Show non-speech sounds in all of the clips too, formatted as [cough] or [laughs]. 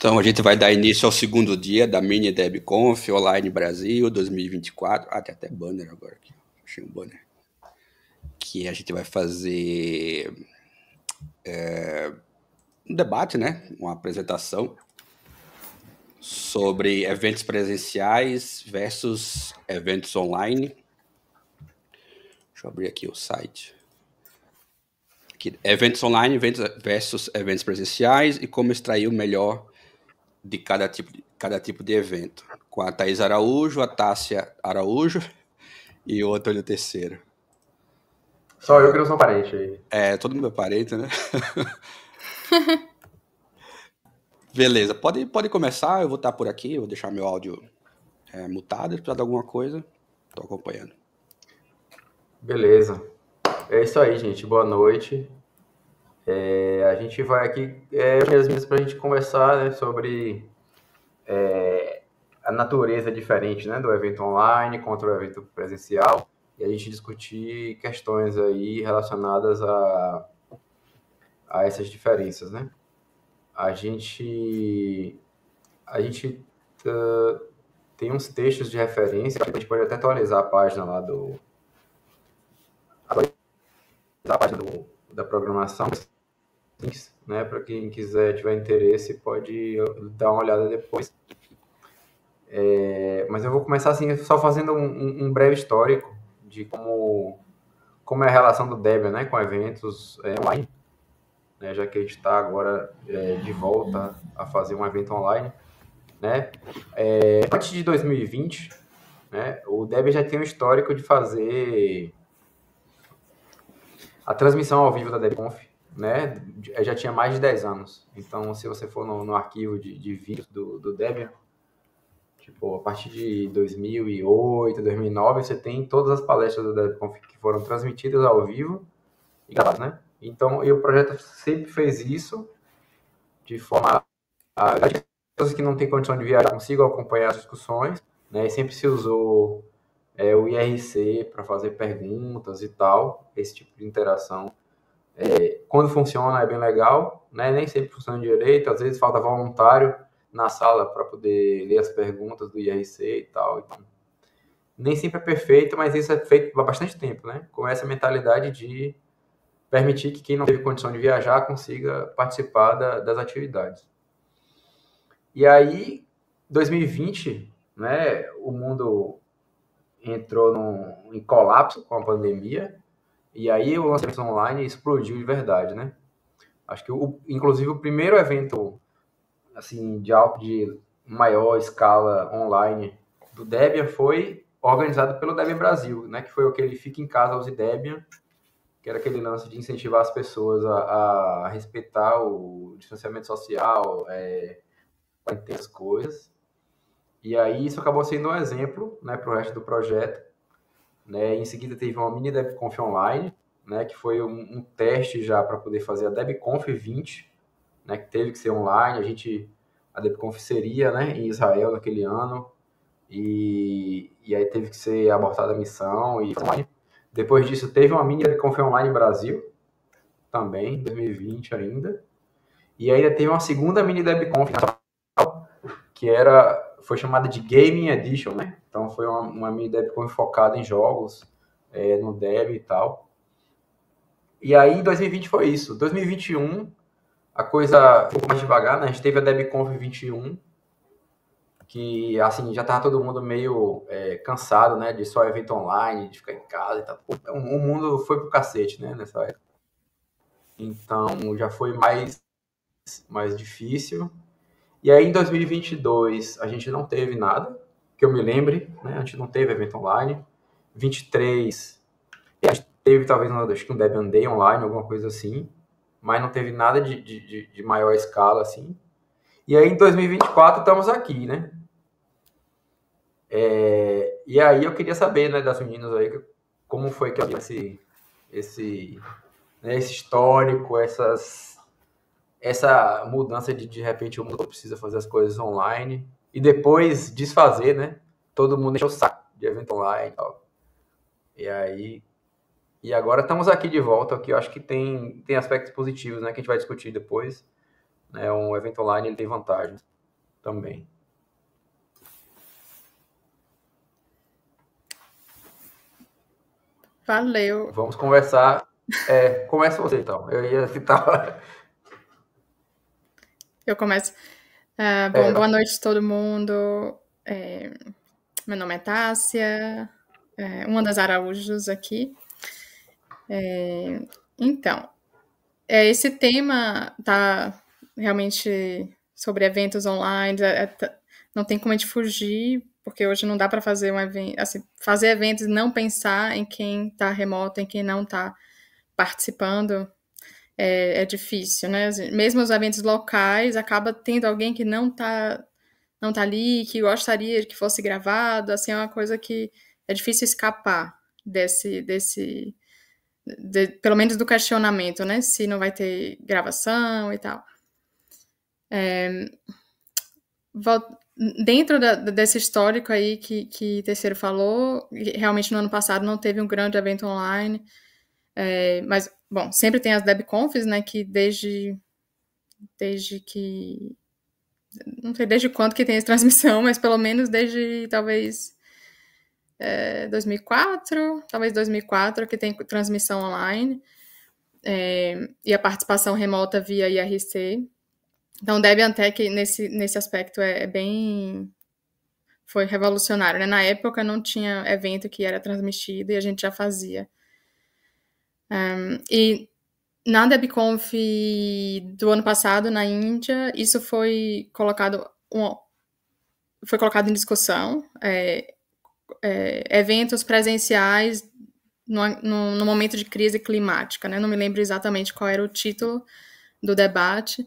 Então a gente vai dar início ao segundo dia da Mini DevConf Online Brasil 2024. Ah, tem até banner agora aqui. Achei um banner. Que a gente vai fazer é, um debate, né? Uma apresentação sobre eventos presenciais versus eventos online. Deixa eu abrir aqui o site. Aqui, eventos online versus eventos presenciais e como extrair o melhor de cada tipo de, cada tipo de evento. Com a Thaís Araújo, a Tássia Araújo e o Antônio Terceiro. Só eu que não sou parente aí. É, todo mundo é parente, né? [laughs] Beleza, pode, pode começar, eu vou estar tá por aqui, eu vou deixar meu áudio é, mutado, se precisar de alguma coisa, estou acompanhando. Beleza. É isso aí, gente. Boa noite. É, a gente vai aqui é, mesmo para a gente conversar né, sobre é, a natureza diferente né, do evento online contra o evento presencial e a gente discutir questões aí relacionadas a, a essas diferenças, né? A gente a gente uh, tem uns textos de referência, a gente pode até atualizar a página lá do a página do, da programação, né? Para quem quiser, tiver interesse, pode dar uma olhada depois. É, mas eu vou começar assim, só fazendo um, um, breve histórico de como, como é a relação do Debian né, com eventos é, online, né, já que a gente está agora é, de volta a fazer um evento online. Né? É, antes de 2020, né, o Debian já tem um histórico de fazer a transmissão ao vivo da DebConf, né, é, já tinha mais de 10 anos. Então, se você for no, no arquivo de, de vídeos do, do Debian, tipo, a partir de 2008, 2009, você tem todas as palestras do Debian que foram transmitidas ao vivo e gravadas, né? Então, e o projeto sempre fez isso de forma a pessoas que não têm condição de viajar consigam acompanhar as discussões, né? E sempre se usou é, o IRC para fazer perguntas e tal, esse tipo de interação é, quando funciona é bem legal, né? nem sempre funciona direito, às vezes falta voluntário na sala para poder ler as perguntas do IRC e tal. Então, nem sempre é perfeito, mas isso é feito há bastante tempo, né? Com essa mentalidade de permitir que quem não teve condição de viajar consiga participar da, das atividades. E aí, 2020, né, o mundo entrou em colapso com a pandemia, e aí o lançamento online explodiu de verdade, né? Acho que, o, inclusive, o primeiro evento assim de, de maior escala online do Debian foi organizado pelo Debian Brasil, né? Que foi aquele Fica em Casa, use Debian, que era aquele lance de incentivar as pessoas a, a respeitar o distanciamento social, é, para ter as coisas. E aí isso acabou sendo um exemplo né, para o resto do projeto né? Em seguida teve uma mini DevConf online, né, que foi um, um teste já para poder fazer a DevConf 20, né, que teve que ser online. A gente a DevConf seria, né, em Israel naquele ano. E, e aí teve que ser abortada a missão e depois disso teve uma mini DevConf online Brasil também, 2020 ainda. E ainda teve uma segunda mini DevConf que era foi chamada de Gaming Edition, né? Então foi uma, uma mini DevCon focada em jogos, é, no Dev e tal. E aí 2020 foi isso. 2021 a coisa ficou mais devagar, né? A gente teve a DevConf 21, que assim já tava todo mundo meio é, cansado, né? De só evento online, de ficar em casa e tal. Então, o mundo foi pro cacete, né? Nessa época. Então já foi mais mais difícil. E aí, em 2022, a gente não teve nada, que eu me lembre, né? A gente não teve evento online. 23, a gente teve talvez acho que um Debian Day online, alguma coisa assim, mas não teve nada de, de, de maior escala, assim. E aí, em 2024, estamos aqui, né? É, e aí eu queria saber, né, das meninas aí, como foi que esse, esse, né, esse histórico, essas essa mudança de de repente o mundo precisa fazer as coisas online e depois desfazer, né? Todo mundo encheu o saco de evento online e tal. E aí e agora estamos aqui de volta, que eu acho que tem, tem aspectos positivos, né? Que a gente vai discutir depois. Né, um evento online ele tem vantagens também. Valeu. Vamos conversar. É, começa você então. Eu ia citar [laughs] Eu começo. Ah, é. bom, é. boa noite todo mundo. É, meu nome é Tássia, é, uma das Araújos aqui. É, então, é, esse tema tá realmente sobre eventos online. Tá, não tem como a gente fugir, porque hoje não dá para fazer um evento, assim, fazer eventos e não pensar em quem está remoto, em quem não está participando é, é difícil, né? Assim, mesmo os eventos locais, acaba tendo alguém que não tá, não tá ali, que gostaria que fosse gravado, assim, é uma coisa que é difícil escapar desse, desse de, pelo menos do questionamento, né? Se não vai ter gravação e tal. É, dentro da, desse histórico aí que, que Terceiro falou, realmente no ano passado não teve um grande evento online, é, mas, bom, sempre tem as DebConfs, né, que desde, desde que... Não sei desde quando que tem essa transmissão, [laughs] mas pelo menos desde, talvez, é, 2004, talvez 2004, que tem transmissão online. É, e a participação remota via IRC. Então, Debiantec, nesse, nesse aspecto, é, é bem... Foi revolucionário, né? Na época, não tinha evento que era transmitido e a gente já fazia um, e na DebConf do ano passado na Índia, isso foi colocado, um, foi colocado em discussão. É, é, eventos presenciais no, no, no, momento de crise climática, né? Não me lembro exatamente qual era o título do debate,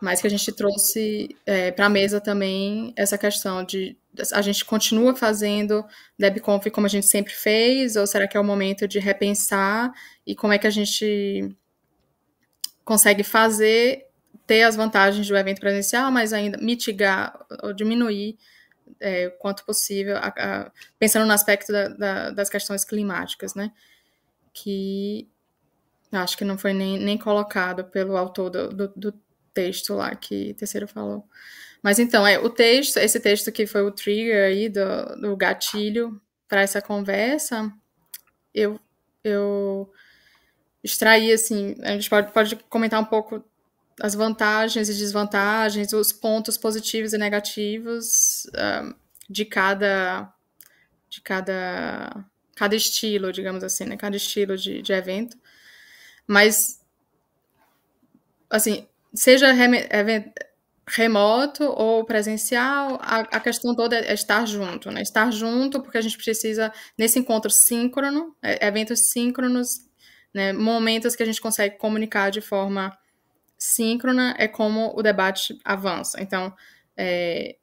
mas que a gente trouxe é, para a mesa também essa questão de a gente continua fazendo DebConf como a gente sempre fez, ou será que é o momento de repensar e como é que a gente consegue fazer ter as vantagens do evento presencial, mas ainda mitigar ou diminuir é, quanto possível, a, a, pensando no aspecto da, da, das questões climáticas, né? Que acho que não foi nem, nem colocado pelo autor do, do, do texto lá que o terceiro falou. Mas então, é, o texto, esse texto que foi o trigger aí do, do gatilho para essa conversa, eu, eu extraí assim, a gente pode, pode comentar um pouco as vantagens e desvantagens, os pontos positivos e negativos uh, de cada de cada cada estilo, digamos assim, né? Cada estilo de, de evento. Mas assim, seja remoto ou presencial, a, a, questão toda é estar junto, né? Estar junto, porque a gente precisa, nesse encontro síncrono, é, eventos síncronos, né? momentos que a gente consegue comunicar de forma síncrona, é como o debate avança. Então, é,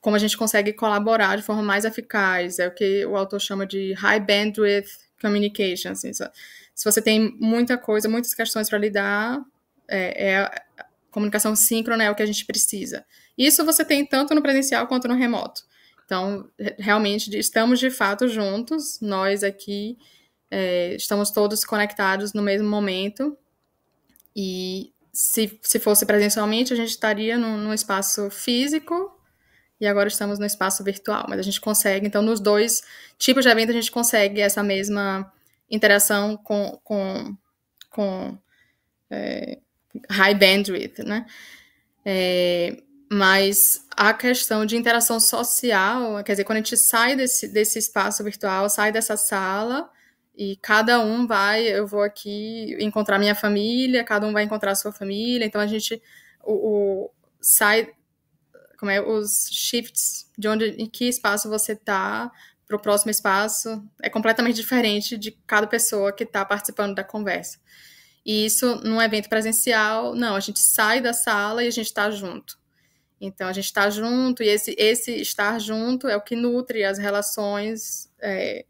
como a gente consegue colaborar de forma mais eficaz, é o que o autor chama de high bandwidth communication. Assim, se você tem muita coisa, muitas questões para lidar, é, é comunicação síncrona é o que a gente precisa. Isso você tem tanto no presencial quanto no remoto. Então, realmente, estamos de fato juntos, nós aqui, é, estamos todos conectados no mesmo momento. E se, se fosse presencialmente, a gente estaria num, num espaço físico e agora estamos no espaço virtual. Mas a gente consegue, então, nos dois tipos de evento, a gente consegue essa mesma interação com, com, com é, high bandwidth, né? É, mas a questão de interação social, quer dizer, quando a gente sai desse, desse espaço virtual, sai dessa sala e cada um vai, eu vou aqui encontrar minha família, cada um vai encontrar a sua família, então a gente o, o sai como é os shifts de onde em que espaço você está para o próximo espaço é completamente diferente de cada pessoa que está participando da conversa. E isso num evento presencial, não, a gente sai da sala e a gente está junto. Então a gente está junto e esse, esse estar junto é o que nutre as relações é,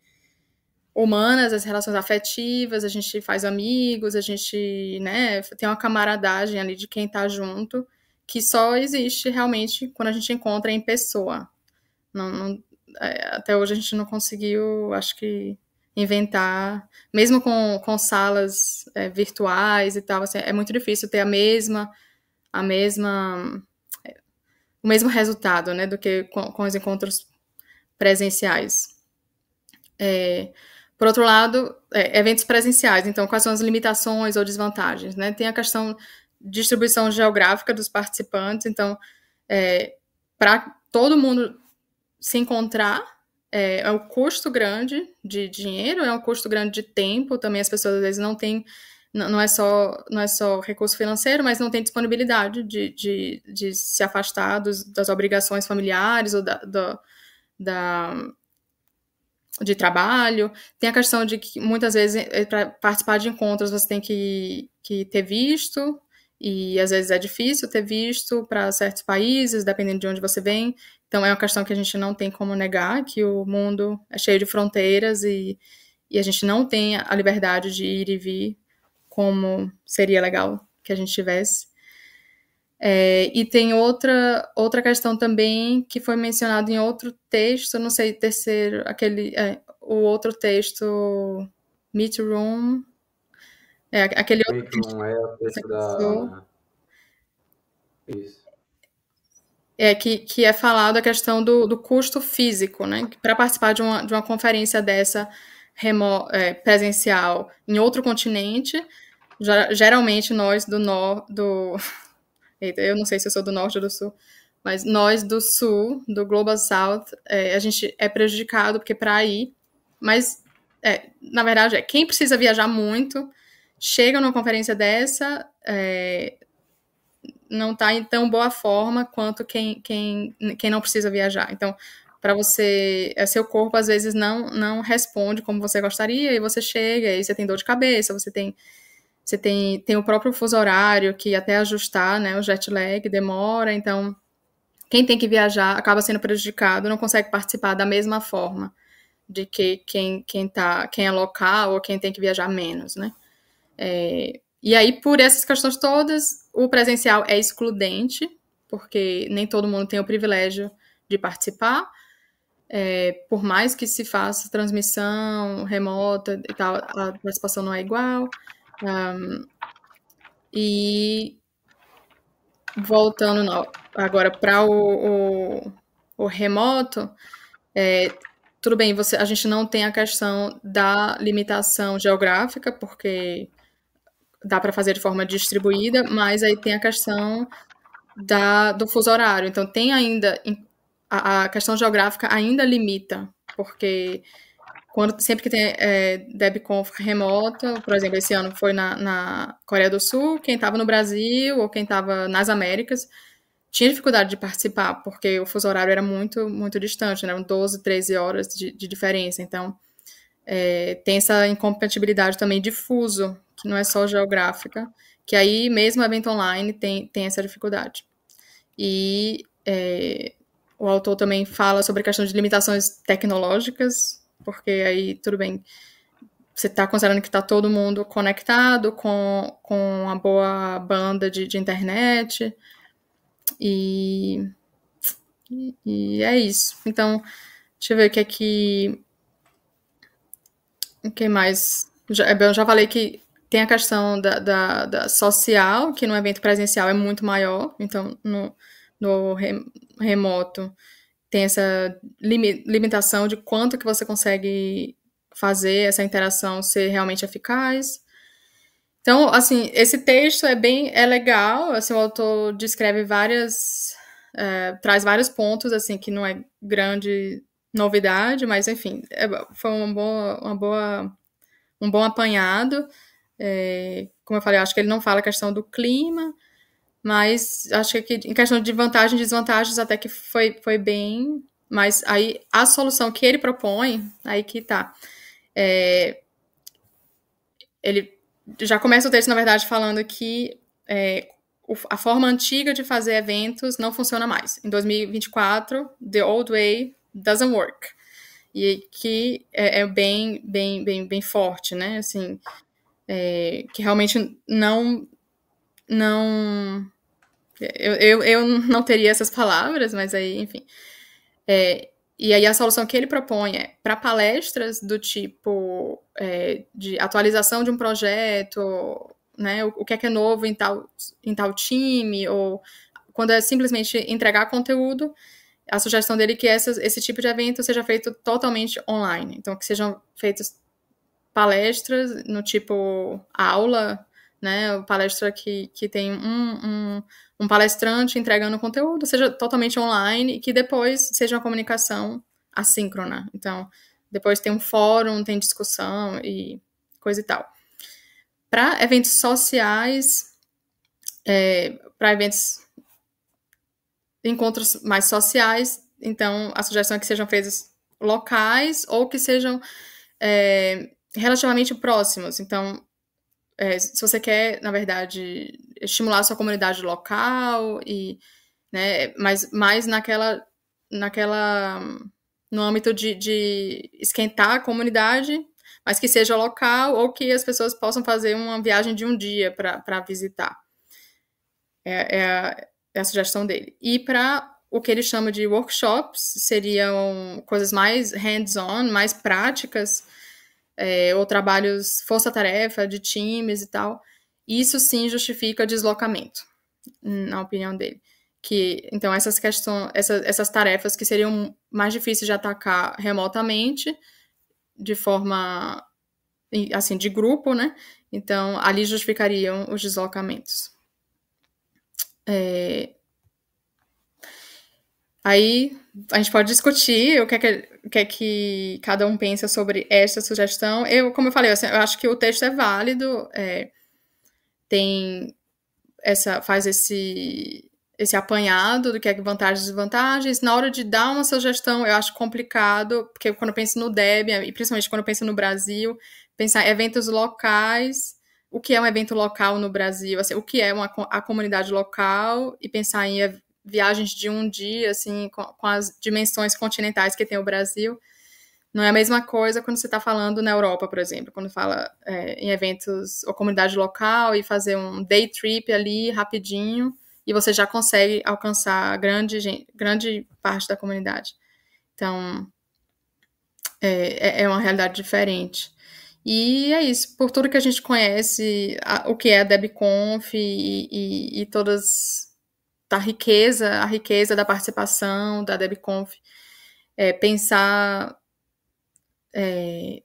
humanas, as relações afetivas, a gente faz amigos, a gente né, tem uma camaradagem ali de quem está junto, que só existe realmente quando a gente encontra em pessoa. Não, não, é, até hoje a gente não conseguiu, acho que, inventar, mesmo com, com salas é, virtuais e tal, assim, é muito difícil ter a mesma, a mesma, o mesmo resultado, né, do que com, com os encontros presenciais. É, por outro lado, é, eventos presenciais, então quais são as limitações ou desvantagens, né? Tem a questão de distribuição geográfica dos participantes, então é, para todo mundo se encontrar é, é um custo grande de dinheiro, é um custo grande de tempo, também as pessoas às vezes não têm não é só não é só recurso financeiro, mas não tem disponibilidade de, de, de se afastar dos, das obrigações familiares ou da, da, da, de trabalho. Tem a questão de que muitas vezes é, para participar de encontros você tem que, que ter visto e às vezes é difícil ter visto para certos países, dependendo de onde você vem. Então é uma questão que a gente não tem como negar, que o mundo é cheio de fronteiras e, e a gente não tem a liberdade de ir e vir como seria legal que a gente tivesse. É, e tem outra, outra questão também que foi mencionada em outro texto, não sei, terceiro, aquele, é, o outro texto, Meet Room, é, aquele Meet outro Room, texto, é o texto da... Isso é, que, que é falado a questão do, do custo físico, né? Para participar de uma, de uma conferência dessa remo, é, presencial em outro continente, geralmente nós do norte do [laughs] eu não sei se eu sou do norte ou do sul, mas nós do sul, do Global South, é, a gente é prejudicado porque para ir, mas é, na verdade é quem precisa viajar muito chega numa conferência dessa, é, não está em tão boa forma quanto quem, quem, quem não precisa viajar. Então, para você, é, seu corpo às vezes não não responde como você gostaria e você chega e você tem dor de cabeça, você tem você tem tem o próprio fuso horário que até ajustar, né, o jet lag demora, então quem tem que viajar acaba sendo prejudicado, não consegue participar da mesma forma de que quem quem tá, quem é local ou quem tem que viajar menos, né? É, e aí, por essas questões todas, o presencial é excludente, porque nem todo mundo tem o privilégio de participar. É, por mais que se faça transmissão remota e tal, a participação não é igual. Um, e voltando não, agora para o, o, o, remoto, é, tudo bem, você, a gente não tem a questão da limitação geográfica, porque dá para fazer de forma distribuída, mas aí tem a questão da, do fuso horário. Então, tem ainda. A, a questão geográfica ainda limita, porque quando, sempre que tem é, DebConf remota, por exemplo, esse ano foi na, na Coreia do Sul, quem estava no Brasil ou quem estava nas Américas tinha dificuldade de participar, porque o fuso horário era muito, muito distante, né? eram né? 12, 13 horas de, de diferença. Então, é, tem essa incompatibilidade também difuso que não é só geográfica, que aí mesmo evento online tem, tem essa dificuldade. E é, o autor também fala sobre a questão de limitações tecnológicas, porque aí, tudo bem, você está considerando que está todo mundo conectado com, com uma boa banda de, de internet, e, e, e é isso. Então, deixa eu ver o que é que quem mais? Já, é eu já falei que tem a questão da, da, da, social, que no evento presencial é muito maior, então no, no remoto tem essa limitação de quanto que você consegue fazer essa interação ser realmente eficaz. Então, assim, esse texto é bem é legal, assim, o autor descreve várias, é, traz vários pontos, assim, que não é grande novidade, mas enfim, é, foi uma boa, uma boa, um bom apanhado. É, como eu falei, acho que ele não fala a questão do clima, mas acho que em questão de vantagens e desvantagens até que foi, foi bem. Mas aí a solução que ele propõe, aí que tá. É, ele já começa o texto, na verdade, falando que é, a forma antiga de fazer eventos não funciona mais. Em 2024, the old way doesn't work. E que é, é bem, bem, bem, bem forte, né? Assim, é, que realmente não, não, eu, eu, eu não teria essas palavras, mas aí, enfim. É, e aí a solução que ele propõe é para palestras do tipo é, de atualização de um projeto, né? O, o, que é que é novo em tal, em tal time, ou quando é simplesmente entregar conteúdo, a sugestão dele é que esse, esse tipo de evento seja feito totalmente online. Então, que sejam feitas palestras no tipo aula, né? Palestra que, que tem um, um, um palestrante entregando conteúdo, seja totalmente online e que depois seja uma comunicação assíncrona. Então, depois tem um fórum, tem discussão e coisa e tal. Para eventos sociais, é, para eventos encontros mais sociais. Então, a sugestão é que sejam feitos locais ou que sejam é, relativamente próximos. Então, é, se você quer, na verdade, estimular a sua comunidade local e, né, mas mais naquela, naquela, no âmbito de, de esquentar a comunidade, mas que seja local ou que as pessoas possam fazer uma viagem de um dia para visitar. É, é, é a sugestão dele. E para o que ele chama de workshops, seriam coisas mais hands-on, mais práticas, é, ou trabalhos força-tarefa de times e tal. Isso sim justifica deslocamento, na opinião dele. Que, então, essas questões, essas, essas tarefas que seriam mais difíceis de atacar remotamente, de forma assim, de grupo, né? Então, ali justificariam os deslocamentos. É... Aí a gente pode discutir o que é que, o que, é que cada um pensa sobre esta sugestão. Eu, como eu falei, assim, eu acho que o texto é válido, é, tem essa faz esse esse apanhado do que é vantagens e desvantagens. Na hora de dar uma sugestão, eu acho complicado, porque quando eu penso no débora e principalmente quando eu penso no Brasil, pensar eventos locais o que é um evento local no Brasil, assim, o que é uma, a comunidade local e pensar em viagens de um dia, assim, com, com as dimensões continentais que tem o Brasil. Não é a mesma coisa quando você está falando na Europa, por exemplo, quando fala é, em eventos ou comunidade local e fazer um day trip ali rapidinho e você já consegue alcançar grande, grande parte da comunidade. Então, é, é, é uma realidade diferente. E é isso, por tudo que a gente conhece, a, o que é a DebConf e, e, e todas da riqueza, a riqueza da participação da DebConf, é, pensar, é,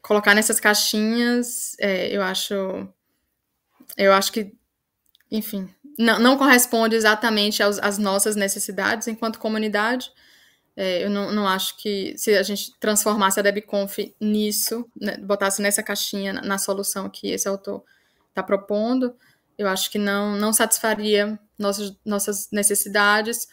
colocar nessas caixinhas, é, eu acho, eu acho que, enfim, não, não corresponde exatamente às nossas necessidades enquanto comunidade, é, eu não, não acho que se a gente transformasse a DebConf nisso, né, botasse nessa caixinha, na, na solução que esse autor está propondo, eu acho que não, não satisfaria nossas, nossas necessidades.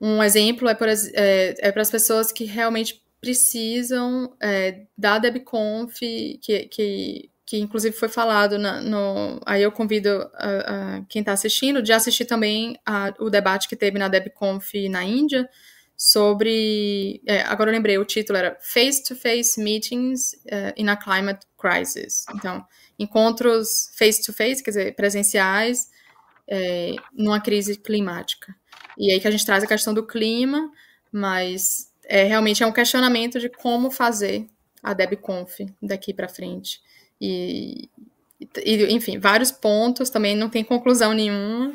Um exemplo é para, as, é, é para as pessoas que realmente precisam é, da DebConf, que, que, que inclusive foi falado na, no. Aí eu convido a, a quem está assistindo de assistir também a, o debate que teve na DebConf na Índia sobre. É, agora eu lembrei, o título era Face-to-Face -face Meetings uh, in a Climate Crisis. Então, encontros face-to-face, -face, quer dizer, presenciais, é, numa crise climática. E aí que a gente traz a questão do clima, mas é, realmente é um questionamento de como fazer a DebConf daqui para frente. E, e, enfim, vários pontos, também não tem conclusão nenhuma,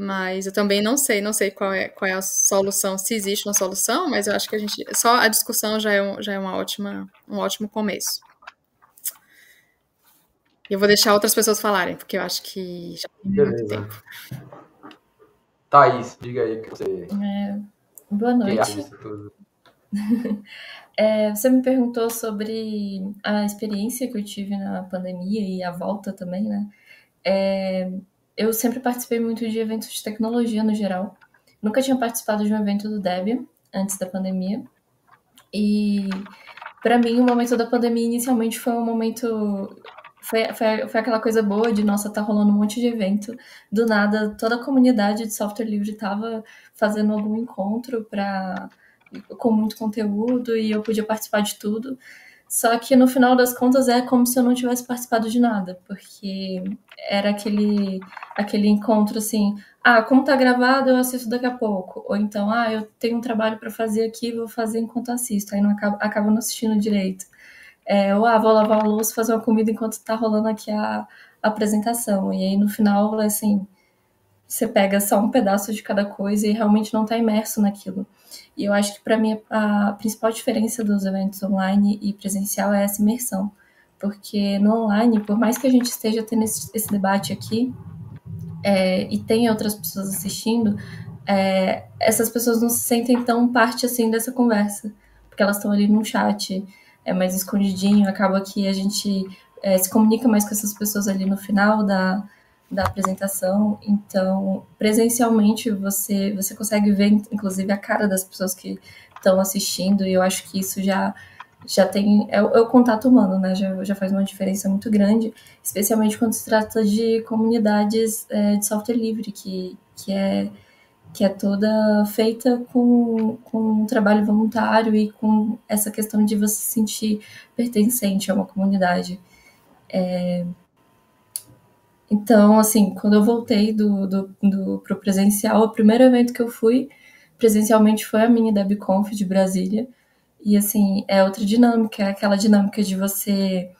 mas eu também não sei, não sei qual é, qual é a solução, se existe uma solução, mas eu acho que a gente. Só a discussão já é, um, já é uma ótima, um ótimo começo. E eu vou deixar outras pessoas falarem, porque eu acho que já tem Beleza. muito tempo. Thaís, diga aí que você. É, boa noite. [laughs] é, você me perguntou sobre a experiência que eu tive na pandemia e a volta também, né? É, eu sempre participei muito de eventos de tecnologia no geral. Nunca tinha participado de um evento do Debian antes da pandemia. E para mim, o momento da pandemia inicialmente foi um momento. Foi, foi, foi aquela coisa boa de, nossa, tá rolando um monte de evento. Do nada, toda a comunidade de software livre tava fazendo algum encontro pra, com muito conteúdo e eu podia participar de tudo. Só que no final das contas é como se eu não tivesse participado de nada, porque era aquele aquele encontro assim, ah, como tá gravado, eu assisto daqui a pouco, ou então, ah, eu tenho um trabalho para fazer aqui, vou fazer enquanto assisto, aí não acabo acaba não assistindo direito. É, ou ah, vou lavar a louça, fazer uma comida enquanto tá rolando aqui a, a apresentação. E aí no final, é assim, você pega só um pedaço de cada coisa e realmente não tá imerso naquilo. E eu acho que para mim a principal diferença dos eventos online e presencial é essa imersão, porque no online, por mais que a gente esteja tendo esse, esse debate aqui é, e tenha outras pessoas assistindo, é, essas pessoas não se sentem tão parte assim dessa conversa, porque elas estão ali num chat é mais escondidinho, acaba que a gente é, se comunica mais com essas pessoas ali no final da, da apresentação. Então, presencialmente você você consegue ver, inclusive, a cara das pessoas que estão assistindo. E eu acho que isso já já tem é, o, é o contato humano, né? Já, já faz uma diferença muito grande, especialmente quando se trata de comunidades é, de software livre, que, que é que é toda feita com, com um trabalho voluntário e com essa questão de você se sentir pertencente a uma comunidade. É, então, assim, quando eu voltei do, do, do pro presencial, o primeiro evento que eu fui presencialmente foi a mini DebConf de Brasília. E, assim, é outra dinâmica, é aquela dinâmica de você.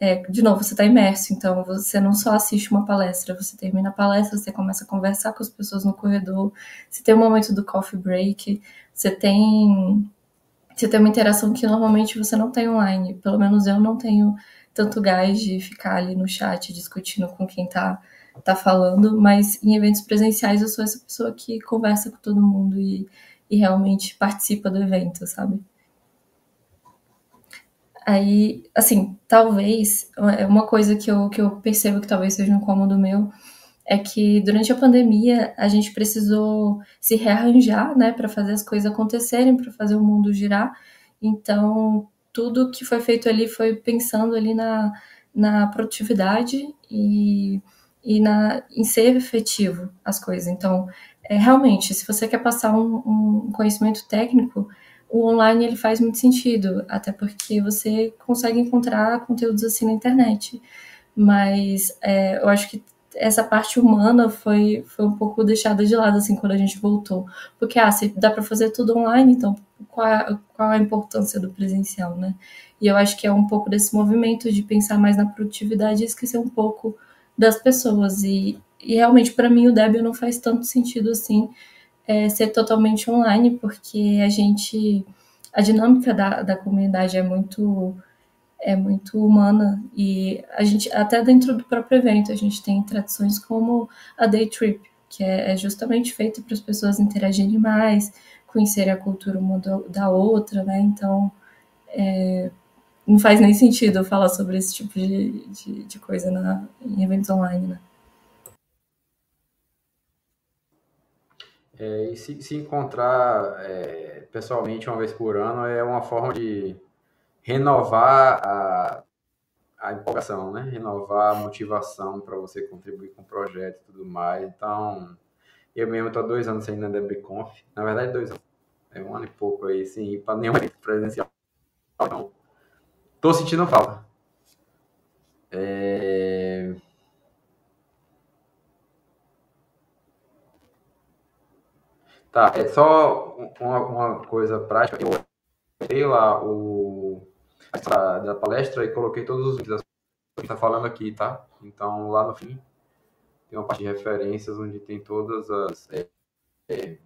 É, de novo, você está imerso, então você não só assiste uma palestra, você termina a palestra, você começa a conversar com as pessoas no corredor, você tem o um momento do coffee break, você tem, você tem uma interação que normalmente você não tem online, pelo menos eu não tenho tanto gás de ficar ali no chat discutindo com quem tá tá falando, mas em eventos presenciais eu sou essa pessoa que conversa com todo mundo e, e realmente participa do evento, sabe? Aí, assim, talvez, é uma coisa que eu, que eu percebo que talvez seja um cômodo meu é que durante a pandemia a gente precisou se rearranjar, né, para fazer as coisas acontecerem, para fazer o mundo girar. Então, tudo que foi feito ali foi pensando ali na, na produtividade e, e na, em ser efetivo as coisas. Então, é, realmente, se você quer passar um, um conhecimento técnico, o online ele faz muito sentido, até porque você consegue encontrar conteúdos assim na internet. Mas é, eu acho que essa parte humana foi, foi um pouco deixada de lado, assim, quando a gente voltou. Porque, ah, se dá para fazer tudo online, então qual a, qual a importância do presencial, né? E eu acho que é um pouco desse movimento de pensar mais na produtividade e esquecer um pouco das pessoas. E, e realmente, para mim, o Debian não faz tanto sentido, assim, é, ser totalmente online, porque a gente... A dinâmica da, da comunidade é muito é muito humana e a gente até dentro do próprio evento a gente tem tradições como a day trip que é, é justamente feita para as pessoas interagirem mais conhecerem a cultura uma da outra né então é, não faz nem sentido eu falar sobre esse tipo de, de, de coisa na, em eventos online né é, e se, se encontrar é, pessoalmente uma vez por ano é uma forma de renovar a, a empolgação, né? Renovar a motivação para você contribuir com o projeto e tudo mais. Então, eu mesmo estou há dois anos saindo da DebConf. Na verdade, dois anos. É um ano e pouco aí, sim, para nenhum evento presencial. Não. Tô sentindo falta. É... Tá, é só uma, uma coisa prática. Eu sei lá o da, da palestra e coloquei todos os vídeos que está falando aqui, tá? Então, lá no fim, tem uma parte de referências onde tem todas as... É, é,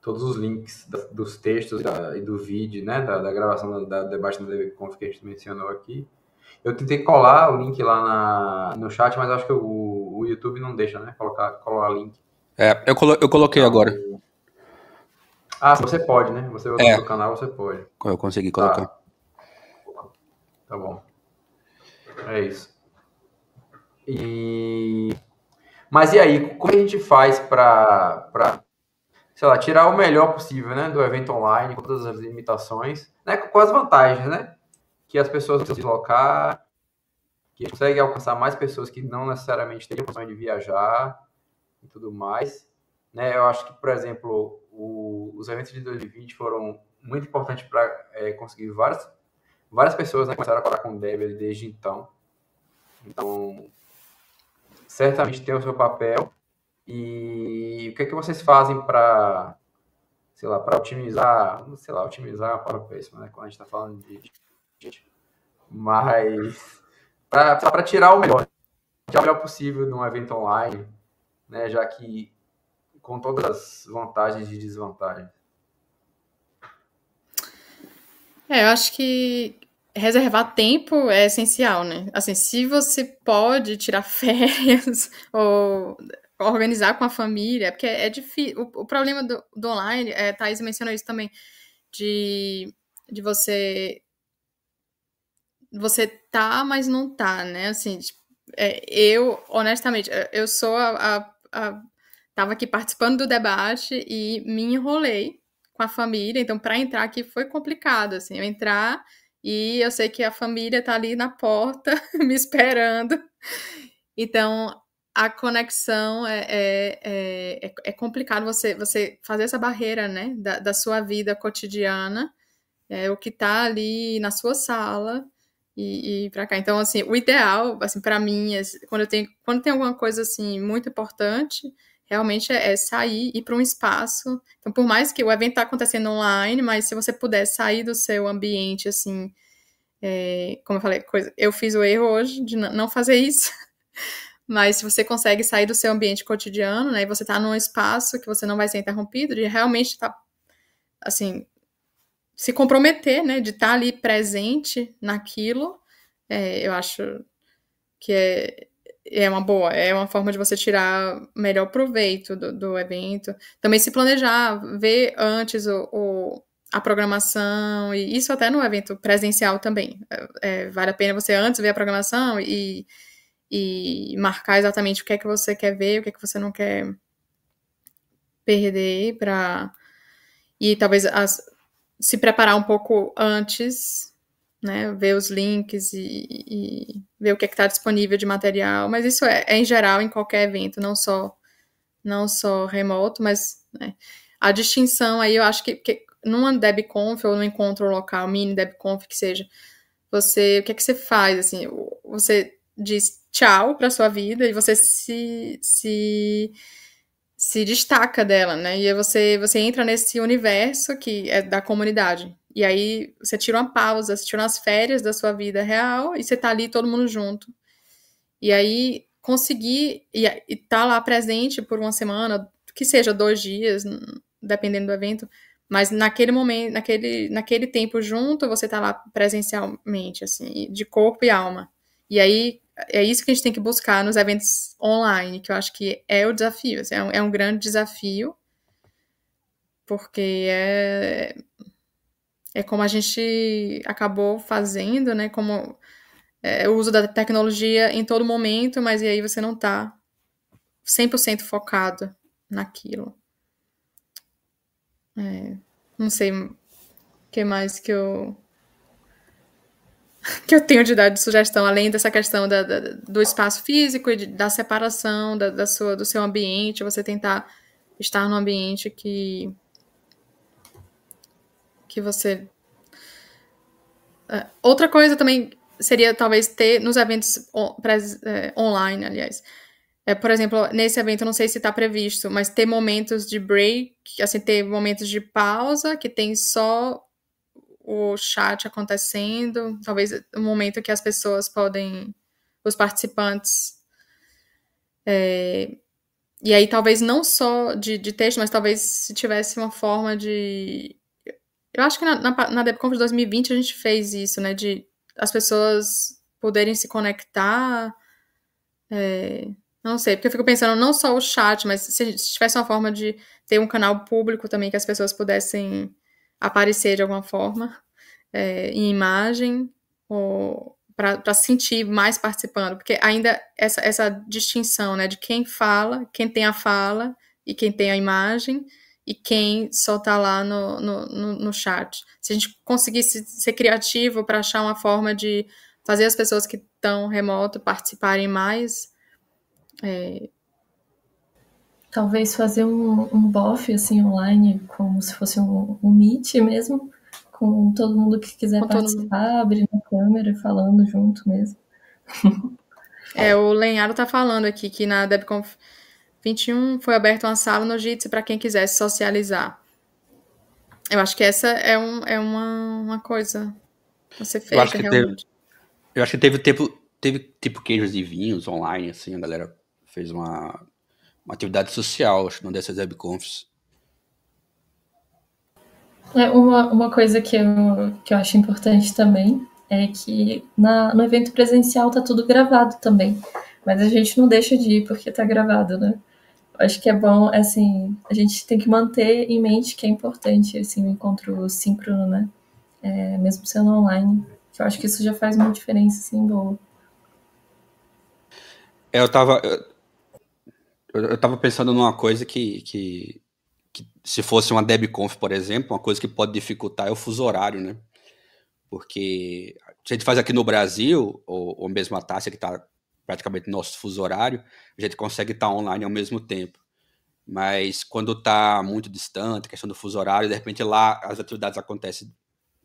todos os links da, dos textos da, e do vídeo, né? Da, da gravação da, da debate da DBConf que a gente mencionou aqui. Eu tentei colar o link lá na, no chat, mas acho que o, o YouTube não deixa, né? Colocar, colar link. É, eu, colo, eu coloquei então, agora. Ah, você pode, né? Você vai é. no canal, você pode. Eu consegui colocar. Tá. Tá bom. É isso. E... Mas e aí, como a gente faz para, sei lá, tirar o melhor possível, né, do evento online, com todas as limitações, né, com as vantagens, né, que as pessoas se deslocar, que consegue alcançar mais pessoas que não necessariamente têm a opção de viajar e tudo mais, né, eu acho que, por exemplo, o, os eventos de 2020 foram muito importantes para é, eh, conseguir várias várias pessoas né, começaram a parar com o Debian desde então. Então, certamente tem o seu papel. E o que, é que vocês fazem para, sei lá, para otimizar, sei lá, otimizar para o palavra né? Quando a gente está falando de Mas para tirar o melhor, o melhor possível de um evento online, né? Já que com todas as vantagens e desvantagens. É, eu acho que reservar tempo é essencial, né? Assim, se você pode tirar [laughs] férias ou organizar com a família, porque é, difícil. O, o, problema do, do online, é, Thais mencionou isso também, de, de você. Você tá, mas não tá, né? Assim, tipo, é, eu, honestamente, é, eu sou a, a, a. Tava aqui participando do debate e me enrolei com a família, então para entrar aqui foi complicado, assim, eu entrar e eu sei que a família está ali na porta, me esperando. Então, a conexão é, é, é, é, complicado você, você fazer essa barreira, né? Da, da sua vida cotidiana, é, o que está ali na sua sala e, e para cá. Então, assim, o ideal, assim, para mim, é, quando, eu tenho, quando tem alguma coisa, assim, muito importante realmente é, é, sair, ir para um espaço. Então, por mais que o evento está acontecendo online, mas se você puder sair do seu ambiente, assim, é, como eu falei, coisa, eu fiz o erro hoje de não fazer isso. [laughs] Mas se você consegue sair do seu ambiente cotidiano, né, e você está num espaço que você não vai ser interrompido, de realmente estar, tá, assim, se comprometer, né, de estar tá ali presente naquilo, é, eu acho que é, é uma boa, é uma forma de você tirar melhor proveito do, do evento. Também se planejar, ver antes o, o, a programação, e isso até no evento presencial também. É, é vale a pena você antes ver a programação e, e marcar exatamente o que é que você quer ver, o que é que você não quer perder para. E talvez as, se preparar um pouco antes né? Ver os links e, e ver o que é está disponível de material. Mas isso é, é, em geral em qualquer evento, não só não só remoto, mas né? a distinção aí eu acho que, que numa DebConf ou num encontro local, mini DebConf que seja, você o que é que você faz assim? Você diz tchau para sua vida e você se, se se destaca dela, né? E você você entra nesse universo que é da comunidade, e aí você tira uma pausa, você tira umas férias da sua vida real e você tá ali todo mundo junto. E aí conseguir e, e tá lá presente por uma semana, que seja dois dias, dependendo do evento, mas naquele momento, naquele, naquele tempo junto, você tá lá presencialmente, assim, de corpo e alma. E aí é isso que a gente tem que buscar nos eventos online, que eu acho que é o desafio, assim, é, um, é um grande desafio, porque é é como a gente acabou fazendo, né? Como é, o uso da tecnologia em todo momento, mas e aí você não tá 100% focado naquilo. É, não sei o que mais que eu [laughs] que eu tenho de dar de sugestão, além dessa questão da, da, do espaço físico e de, da separação da, da sua, do seu ambiente, você tentar estar num ambiente que que você. É, outra coisa também seria talvez ter nos eventos on, é, online, aliás. É, por exemplo, nesse evento, não sei se está previsto, mas ter momentos de break, assim, ter momentos de pausa que tem só o chat acontecendo, talvez um momento que as pessoas podem, os participantes. É, e aí, talvez não só de, de texto, mas talvez se tivesse uma forma de eu acho que na, na, na DebConf de 2020 a gente fez isso, né? De as pessoas poderem se conectar. É, não sei, porque eu fico pensando não só o chat, mas se, se, tivesse uma forma de ter um canal público também que as pessoas pudessem aparecer de alguma forma, é, em imagem, ou para sentir mais participando. Porque ainda essa, essa distinção né, de quem fala, quem tem a fala e quem tem a imagem e quem só está lá no, no, no, chat. Se a gente conseguisse ser criativo para achar uma forma de fazer as pessoas que estão remoto participarem mais. É... Talvez fazer um, um bof assim online, como se fosse um, um meet mesmo, com todo mundo que quiser com participar, abrindo a câmera e falando junto mesmo. [laughs] É, o Lenharo está falando aqui que na DebConf 21 foi aberta uma sala no Jitsi para quem quisesse socializar. Eu acho que essa é, um, é uma, uma coisa a ser feita, eu acho que realmente. Teve, eu acho que teve tempo, teve tipo queijos e vinhos online, assim, a galera fez uma, uma atividade social, acho que não dessas webconfs. É uma, uma coisa que eu, que eu acho importante também é que na, no evento presencial tá tudo gravado também. Mas a gente não deixa de ir porque tá gravado, né? acho que é bom, assim, a gente tem que manter em mente que é importante, assim, o encontro síncrono, né? É, mesmo sendo online. Eu acho que isso já faz uma diferença, assim, boa. É, eu tava... Eu, eu tava pensando numa coisa que, que, que se fosse uma DebConf, por exemplo, uma coisa que pode dificultar é o fuso horário, né? Porque se a gente faz aqui no Brasil, ou, ou mesmo a taxa que está praticamente nosso fuso horário, a gente consegue estar tá online ao mesmo tempo. Mas quando está muito distante, questão do fuso horário, de repente lá as atividades acontecem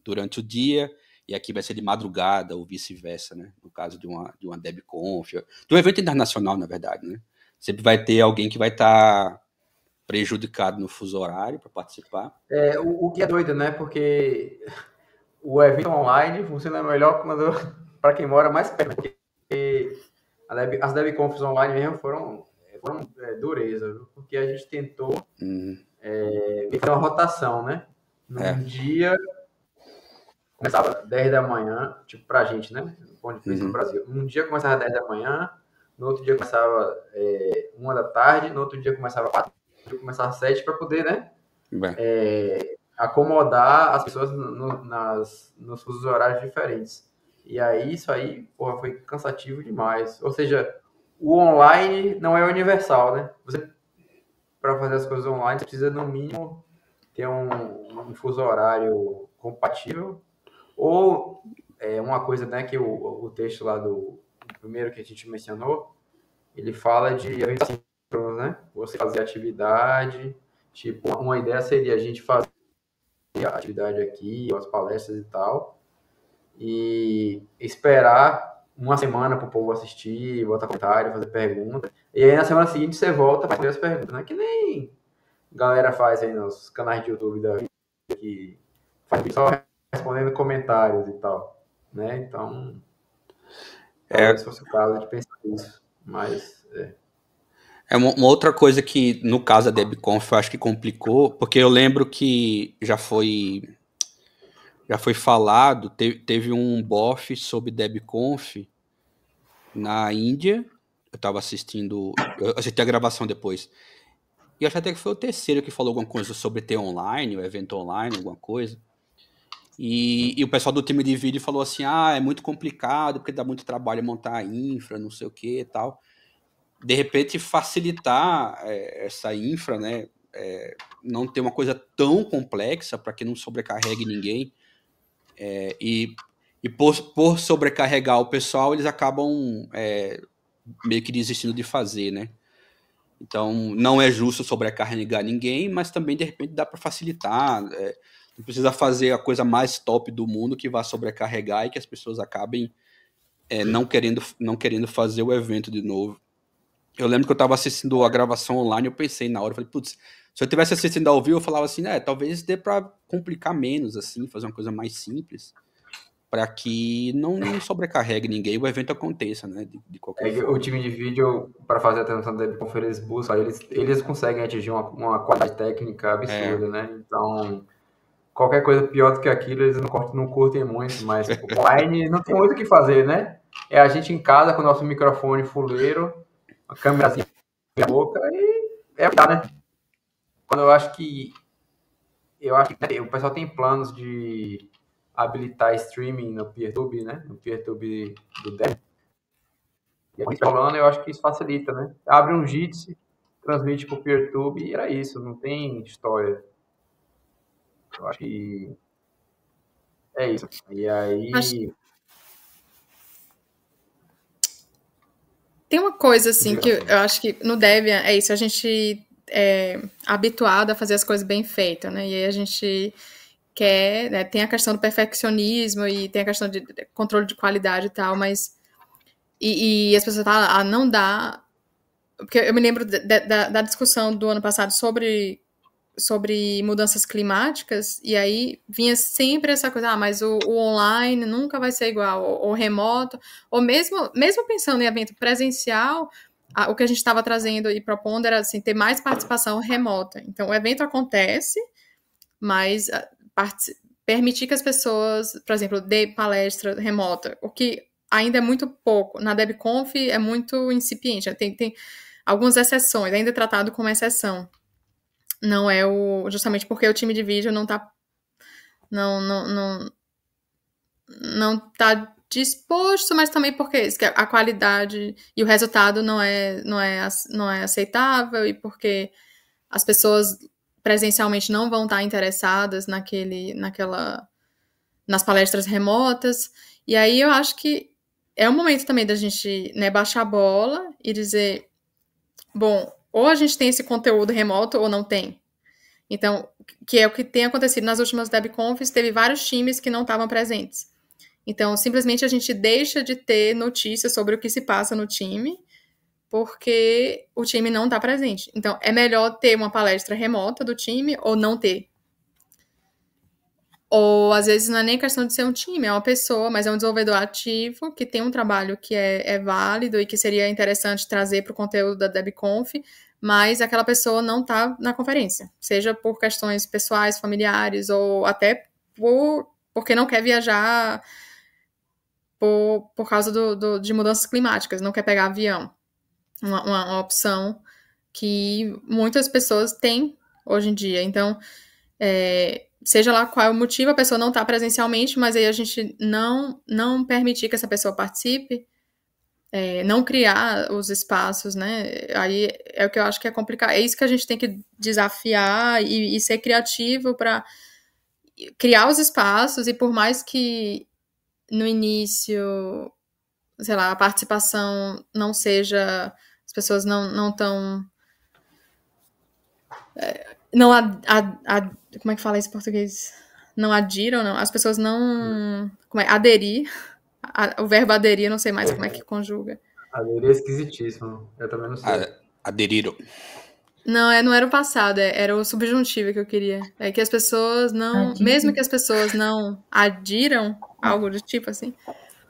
durante o dia e aqui vai ser de madrugada ou vice-versa, né? No caso de uma, de uma DebConf, de um evento internacional, na verdade, né? Sempre vai ter alguém que vai estar tá prejudicado no fuso horário para participar. É, o, o que é doido, né? Porque o evento online funciona melhor quando para quem mora mais perto, porque Deb, as DevConfs online mesmo foram, foram é, dureza, viu? porque a gente tentou uhum. é, uma rotação, né? Num é. dia, começava 10 da manhã, tipo, pra gente, né? Onde fez uhum. no Brasil. Um dia começava 10 da manhã, no outro dia começava é, 1 da tarde, no outro dia começava 4, no dia começava 7, para poder, né? É, acomodar as pessoas no, nas, nos horários diferentes. E aí isso aí, porra, foi cansativo demais. Ou seja, o online não é universal, né? Você para fazer as coisas online, precisa no mínimo ter um, um fuso horário compatível ou é, uma coisa, né, que o, o texto lá do primeiro que a gente mencionou, ele fala de eventos né? Você fazer atividade, tipo, uma ideia seria a gente fazer a atividade aqui, as palestras e tal, e esperar uma semana para o povo assistir, botar comentário, fazer pergunta. E aí na semana seguinte você volta para fazer as perguntas, né? Que nem galera faz aí nos canais de YouTube da vida, que faz só respondendo comentários e tal, né? Então, é se fosse o caso de pensar nisso, mas é. É uma, uma outra coisa que, no caso da DebConf, eu acho que complicou, porque eu lembro que já foi já foi falado, te, teve um bofe sobre DebConf na Índia. Eu estava assistindo, eu assisti a gravação depois. E acho até que foi o terceiro que falou alguma coisa sobre ter online, o evento online, alguma coisa. E, e, o pessoal do time de vídeo falou assim: ah, é muito complicado, porque dá muito trabalho montar a infra, não sei o que e tal. De repente, facilitar é, essa infra, né? É, não ter uma coisa tão complexa para que não sobrecarregue ninguém. É, e e por, por, sobrecarregar o pessoal, eles acabam é, meio que desistindo de fazer, né? Então, não é justo sobrecarregar ninguém, mas também, de repente, dá para facilitar. É, não precisa fazer a coisa mais top do mundo que vá sobrecarregar e que as pessoas acabem é, não, querendo, não querendo fazer o evento de novo. Eu lembro que eu estava assistindo a gravação online, eu pensei na hora, falei, putz, se eu tivesse assistindo ao vivo, eu falava assim, né, talvez dê para complicar menos, assim, fazer uma coisa mais simples, para que não, sobrecarregue ninguém o evento aconteça, né, de, de qualquer é, O time de vídeo, para fazer a transmissão da conferência Bulls, eles, eles conseguem atingir uma, uma qualidade técnica absurda, é. né, então qualquer coisa pior do que aquilo, eles não, não curtem muito, mas tipo, online [laughs] não tem muito o que fazer, né? É a gente em casa com o nosso microfone fuleiro, a câmera na boca e é tá, né? quando eu acho que eu acho que o pessoal tem planos de habilitar streaming no PeerTube, né? No PeerTube do Dev. E aí, falando, eu acho que isso facilita, né? Abre um Jitsi, transmite pro PeerTube e era isso, não tem história. Eu acho que é isso. E aí. Acho... Tem uma coisa assim que eu acho que no Debian é isso, a gente é, habituado a fazer as coisas bem feitas, né? E aí a gente quer, né, tem a questão do perfeccionismo e tem a questão de controle de qualidade e tal, mas e, e as pessoas falam, ah, não dá, porque eu me lembro de, de, da, da discussão do ano passado sobre sobre mudanças climáticas, e aí vinha sempre essa coisa, ah, mas o, o online nunca vai ser igual, ou, remoto, ou mesmo, mesmo pensando em evento presencial, a, o que a gente estava trazendo e propondo era assim, ter mais participação remota. Então, o evento acontece, mas a, ah, part, permitir que as pessoas, por exemplo, dê palestra remota, o que ainda é muito pouco. Na DebConf é muito incipiente, tem, tem algumas exceções, ainda é tratado como exceção. Não é o. Justamente porque o time de vídeo não está. Não, não, não, não tá disposto, mas também porque a qualidade e o resultado não é, não é, não é aceitável e porque as pessoas presencialmente não vão estar interessadas naquele, naquela, nas palestras remotas. E aí eu acho que é o momento também da gente né, baixar a bola e dizer, bom, ou a gente tem esse conteúdo remoto ou não tem. Então, que é o que tem acontecido nas últimas DebConfs, teve vários times que não estavam presentes. Então, simplesmente a gente deixa de ter notícias sobre o que se passa no time, porque o time não está presente. Então, é melhor ter uma palestra remota do time ou não ter. Ou às vezes não é nem questão de ser um time, é uma pessoa, mas é um desenvolvedor ativo que tem um trabalho que é, é válido e que seria interessante trazer para o conteúdo da DebConf, mas aquela pessoa não está na conferência, seja por questões pessoais, familiares, ou até por, porque não quer viajar por, por causa do, do, de mudanças climáticas, não quer pegar avião. Uma, uma, opção que muitas pessoas têm hoje em dia. Então, é, seja lá qual é o motivo, a pessoa não está presencialmente, mas aí a gente não, não permitir que essa pessoa participe, é, não criar os espaços, né? Aí é o que eu acho que é complicado. É isso que a gente tem que desafiar e, e ser criativo para criar os espaços e por mais que no início, sei lá, a participação não seja. As pessoas não, não tão. É, não a, Como é que fala isso em português? Não adiram, não. As pessoas não. Como é? Aderir. A, o verbo aderir, eu não sei mais como é que conjuga. Aderir é esquisitíssimo. Eu também não sei. Aderiram. Não, é, não era o passado, é, era o subjuntivo que eu queria. É que as pessoas não. Adiram. Mesmo que as pessoas não adiram algo do tipo assim.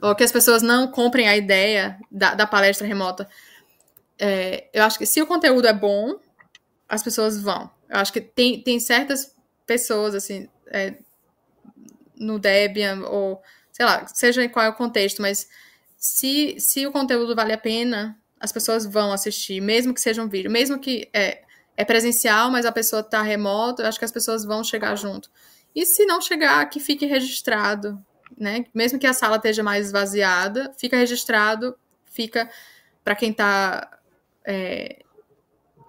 Ou que as pessoas não comprem a ideia da, da palestra remota. É, eu acho que se o conteúdo é bom, as pessoas vão. Eu acho que tem, tem certas pessoas, assim, é, no Debian, ou sei lá, seja qual é o contexto, mas se, se o conteúdo vale a pena, as pessoas vão assistir, mesmo que seja um vídeo, mesmo que. É, é presencial, mas a pessoa está remota, acho que as pessoas vão chegar junto. E se não chegar, que fique registrado, né? Mesmo que a sala esteja mais esvaziada, fica registrado, fica para quem está é,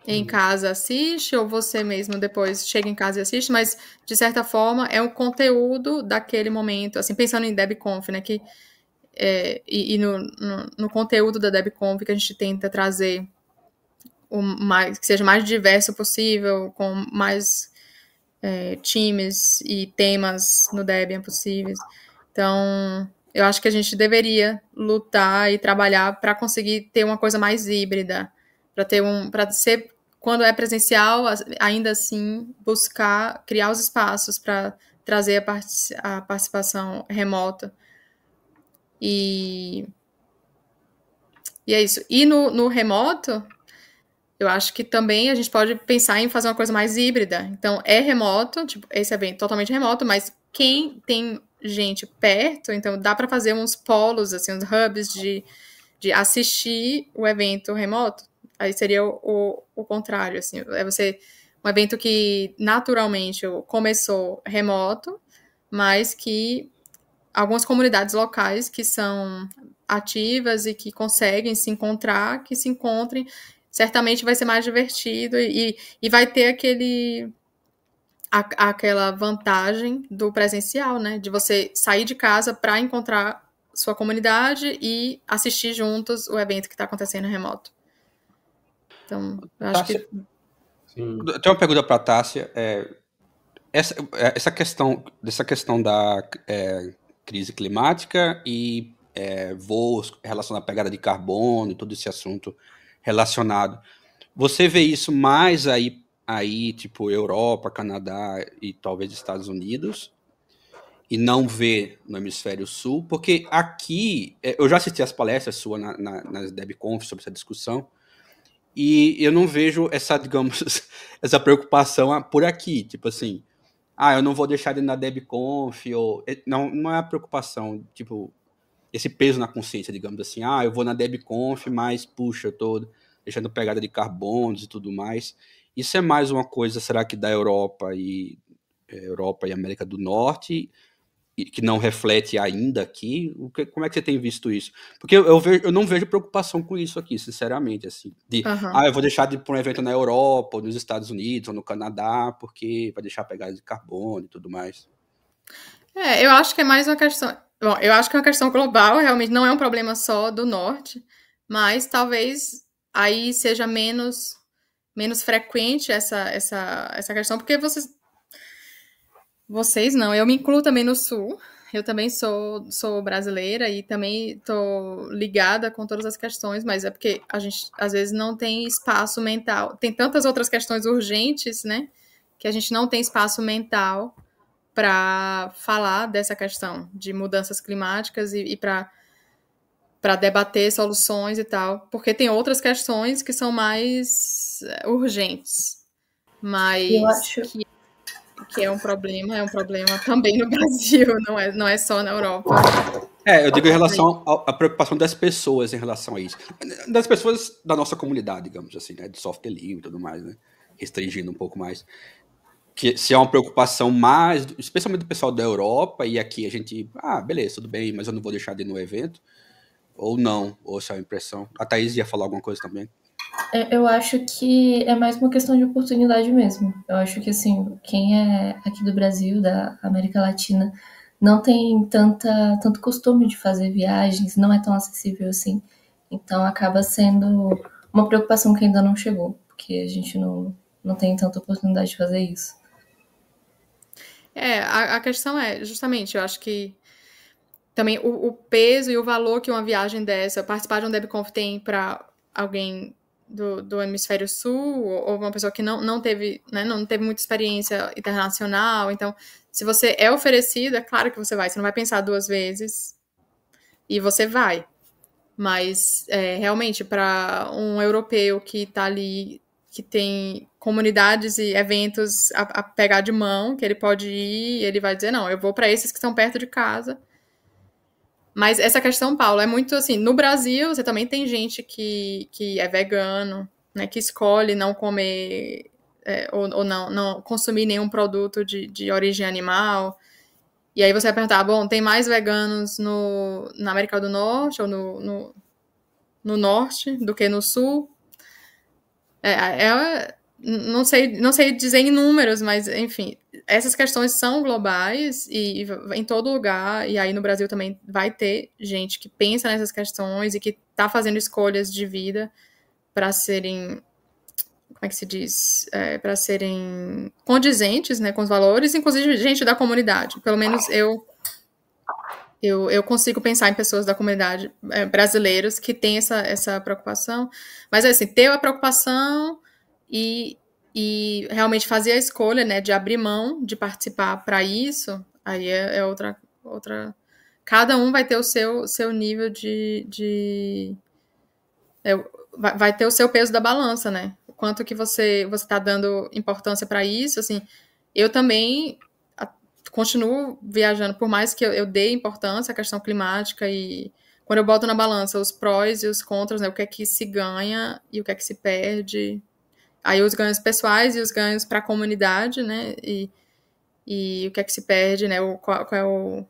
em uhum. casa assiste, ou você mesmo depois chega em casa e assiste, mas de certa forma é um conteúdo daquele momento, assim, pensando em DebConf, né? Que, é, e, e no, no, no, conteúdo da DebConf que a gente tenta trazer o mais, que seja mais diverso possível, com mais é, times e temas no Debian possíveis. Então, eu acho que a gente deveria lutar e trabalhar para conseguir ter uma coisa mais híbrida, para ter um, para ser quando é presencial, ainda assim buscar criar os espaços para trazer a, part a participação remota. E e é isso. E no, no remoto, eu acho que também a gente pode pensar em fazer uma coisa mais híbrida. Então, é remoto, tipo, esse evento é totalmente remoto, mas quem tem gente perto, então dá para fazer uns polos, assim, uns hubs de, de assistir o evento remoto. Aí seria o, o, o contrário, assim, é você um evento que naturalmente começou remoto, mas que algumas comunidades locais que são ativas e que conseguem se encontrar, que se encontrem certamente vai ser mais divertido e, e vai ter aquele a, aquela vantagem do presencial, né? De você sair de casa para encontrar sua comunidade e assistir juntos o evento que está acontecendo remoto. Então, eu acho que. Sim. tenho uma pergunta para a Tássia. É, essa, é, essa questão, dessa questão da é, crise climática e é, voos relacionada à pegada de carbono e todo esse assunto relacionado. Você vê isso mais aí, aí tipo Europa, Canadá e talvez Estados Unidos, e não vê no hemisfério sul, porque aqui, é, eu já assisti as palestras suas na, na, nas DebConf sobre essa discussão, e eu não vejo essa, [laughs] digamos, essa preocupação por aqui, tipo assim, ah, eu não vou deixar ele na DebConf, ou... É, não, não é a preocupação, tipo, esse peso na consciência, digamos assim. Ah, eu vou na DebConf, mas puxa, eu tô deixando pegada de carbonos e tudo mais. Isso é mais uma coisa, será que da Europa e é, Europa e América do Norte e que não reflete ainda aqui? Que, como é que você tem visto isso? Porque eu, eu, vejo, eu não vejo preocupação com isso aqui, sinceramente, assim. De, uhum. ah, eu vou deixar de ir para um evento na Europa, ou nos Estados Unidos, ou no Canadá, porque vai deixar pegada de carbono e tudo mais. É, eu acho que é mais uma questão Bom, eu acho que é uma questão global, realmente não é um problema só do norte, mas talvez aí seja menos menos frequente essa essa essa questão, porque vocês vocês não, eu me incluo também no sul. Eu também sou sou brasileira e também estou ligada com todas as questões, mas é porque a gente às vezes não tem espaço mental. Tem tantas outras questões urgentes, né, que a gente não tem espaço mental para falar dessa questão de mudanças climáticas e, e para para debater soluções e tal, porque tem outras questões que são mais eh, urgentes, mas Eu acho... que, que é um problema, é um problema [laughs] também no Brasil, não é, não é só na Europa. É, eu digo em relação à preocupação das pessoas em relação a isso. Das pessoas da nossa comunidade, digamos assim, né? De software livre e tudo mais, né? Restringindo um pouco mais que se é uma preocupação mais, especialmente do pessoal da Europa, e aqui a gente, ah, beleza, tudo bem, mas eu não vou deixar de ir no evento, ou não, ou se é uma impressão. A Thaís ia falar alguma coisa também. É, eu acho que é mais uma questão de oportunidade mesmo. Eu acho que, assim, quem é aqui do Brasil, da América Latina, não tem tanta, tanto costume de fazer viagens, não é tão acessível assim. Então, acaba sendo uma preocupação que ainda não chegou, porque a gente não, não tem tanta oportunidade de fazer isso. É, a, a questão é, justamente, eu acho que também o, o, peso e o valor que uma viagem dessa, participar de um DebConf tem para alguém do, do hemisfério sul ou, uma pessoa que não, não teve, né, não teve muita experiência internacional. Então, se você é oferecido, é claro que você vai. Você não vai pensar duas vezes e você vai. Mas é, realmente para um europeu que está ali, que tem comunidades e eventos a, a, pegar de mão, que ele pode ir, ele vai dizer, não, eu vou para esses que estão perto de casa. Mas essa questão, Paulo, é muito assim, no Brasil você também tem gente que, que é vegano, né, que escolhe não comer é, ou, ou, não, não consumir nenhum produto de, de origem animal. E aí você vai perguntar, bom, tem mais veganos no, na América do Norte ou no, no, no Norte do que no Sul? É, é, é não sei, não sei dizer em números, mas enfim, essas questões são globais e, e, em todo lugar, e aí no Brasil também vai ter gente que pensa nessas questões e que está fazendo escolhas de vida para serem, como é que se diz, é, para serem condizentes, né, com os valores, inclusive gente da comunidade. Pelo menos eu eu, eu, consigo pensar em pessoas da comunidade é, brasileiras que têm essa, essa preocupação. Mas, assim, ter a preocupação, e, e realmente fazer a escolha, né, de abrir mão de participar para isso, aí é, é, outra, outra. Cada um vai ter o seu, seu nível de. de é, vai, ter o seu peso da balança, né? O quanto que você você está dando importância para isso, assim. Eu também continuo viajando, por mais que eu, eu dê importância à questão climática e quando eu boto na balança os prós e os contras, né, o que é que se ganha e o que é que se perde, aí os ganhos pessoais e os ganhos para a comunidade, né? E, e o que é que se perde, né? O, qual, qual é o,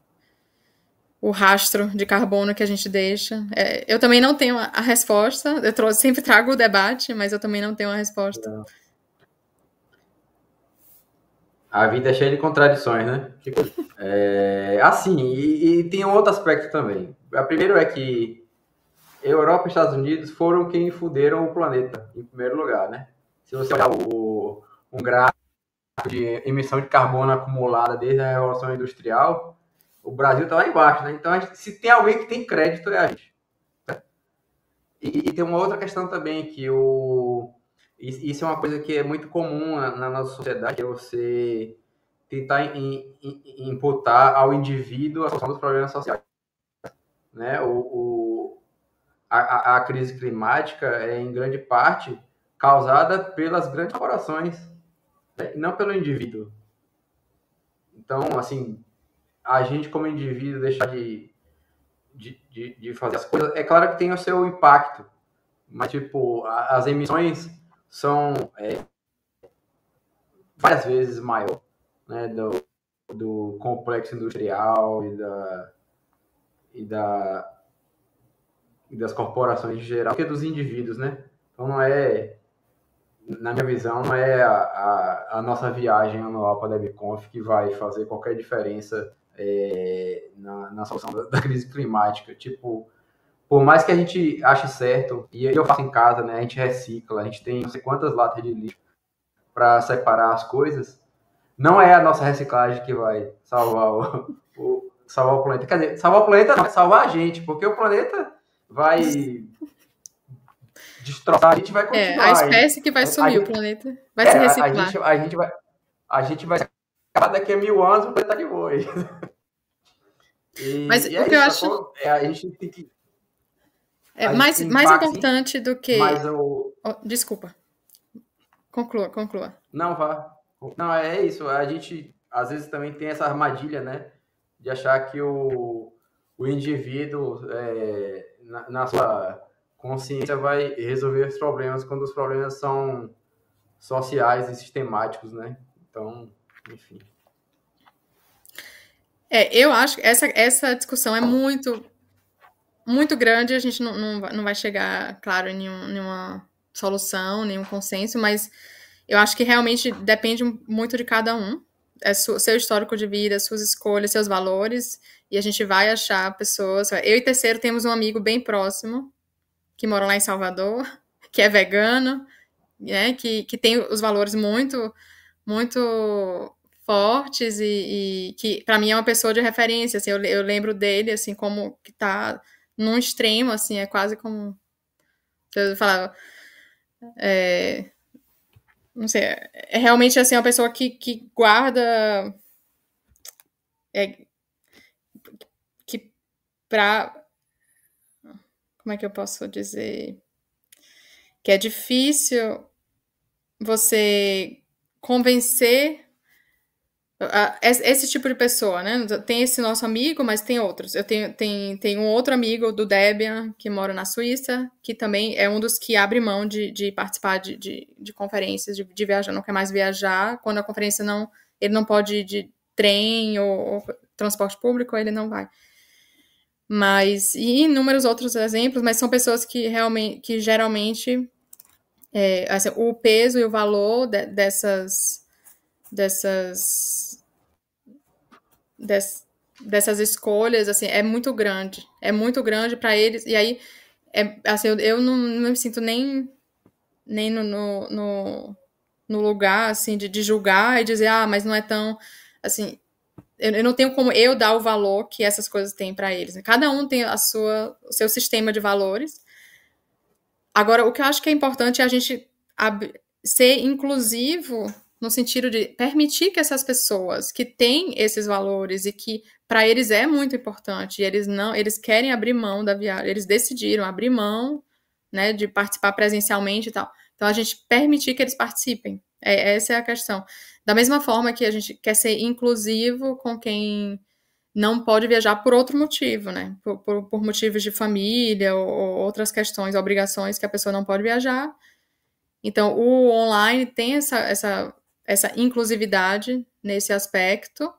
o rastro de carbono que a gente deixa. É, eu também não tenho a resposta, eu trouxe, sempre trago o debate, mas eu também não tenho a resposta. É. A vida é cheia de contradições, né? Tipo, é, assim, e, e, tem um outro aspecto também. O primeiro é que Europa e Estados Unidos foram quem fuderam o planeta, em primeiro lugar, né? Se você olhar o, um gráfico de emissão de carbono acumulada desde a Revolução Industrial, o Brasil está lá embaixo, né? Então, gente, se tem alguém que tem crédito, é a gente. Né? E, e, tem uma outra questão também, que o... Isso é uma coisa que é muito comum na, na nossa sociedade, que é você tentar in, in, imputar ao indivíduo a solução dos problemas sociais. Né? O, o a, a, crise climática é, em grande parte, causada pelas grandes corporações, né? não pelo indivíduo. Então, assim, a gente como indivíduo deixar de, de, de, de fazer as coisas, é claro que tem o seu impacto, mas, tipo, a, as emissões são é, várias vezes maior né, do, do complexo industrial e da, e da e das corporações em geral que é dos indivíduos, né? Então não é na minha visão, é a, a, a nossa viagem anual para a DebConf que vai fazer qualquer diferença é, na, na, solução da, [laughs] da, crise climática. Tipo, por mais que a gente ache certo, e eu faço em casa, né? A gente recicla, a gente tem não sei quantas latas de lixo para separar as coisas. Não é a nossa reciclagem que vai salvar o, o salvar o planeta. Quer dizer, salvar o planeta não, vai salvar a gente, porque o planeta vai destroçar, a gente vai continuar. É, a espécie que vai sumir gente, o planeta. Vai é, se reciclar. A gente, a gente, vai, a gente vai cada daqui a mil anos o planeta tá de boa. [laughs] Mas e o é que isso, eu acho. É, a gente tem que. É, mais, mais importante do que. O... Oh, desculpa. Conclua, conclua. Não, vá. Não, é isso. A gente, às vezes, também tem essa armadilha, né? De achar que o, o indivíduo, é, na, na sua consciência vai resolver os problemas quando os problemas são sociais e sistemáticos, né? Então, enfim. É, eu acho que essa, essa discussão é muito, muito grande, a gente não, não, não vai chegar, claro, em nenhum, nenhuma solução, nenhum consenso, mas eu acho que realmente depende muito de cada um, é seu histórico de vida, suas escolhas, seus valores, e a gente vai achar pessoas. Eu e terceiro temos um amigo bem próximo, que moram lá em Salvador, [laughs] que é vegano, né, que, que tem os valores muito, muito fortes e, e que para mim é uma pessoa de referência, assim, eu, eu lembro dele, assim, como que tá num extremo, assim, é quase como eu falava, é, não sei, é realmente, assim, uma pessoa que, que guarda é, que para como é que eu posso dizer? Que é difícil você convencer ah, esse tipo de pessoa, né? Tem esse nosso amigo, mas tem outros. Eu tenho, tem, tem um outro amigo do Debian, que mora na Suíça, que também é um dos que abre mão de, de participar de, de, de conferências, de, de, viajar, não quer mais viajar. Quando a conferência não. Ele não pode ir de trem ou, ou transporte público, ele não vai mas e inúmeros outros exemplos, mas são pessoas que realmente, que geralmente é, assim, o peso e o valor de, dessas dessas des, dessas escolhas assim é muito grande, é muito grande para eles e aí é, assim, eu, eu não, não, me sinto nem nem no, no, no, no lugar assim de, de julgar e dizer ah mas não é tão assim eu não tenho como eu dar o valor que essas coisas têm para eles. Né? Cada um tem a sua, o seu sistema de valores. Agora, o que eu acho que é importante é a gente ser inclusivo no sentido de permitir que essas pessoas que têm esses valores e que para eles é muito importante, e eles não, eles querem abrir mão da viagem, eles decidiram abrir mão, né, de participar presencialmente e tal. Então a gente permitir que eles participem. É, essa é a questão. Da mesma forma que a gente quer ser inclusivo com quem não pode viajar por outro motivo, né? Por, por, por motivos de família ou, ou, outras questões, obrigações que a pessoa não pode viajar. Então, o online tem essa, essa, essa inclusividade nesse aspecto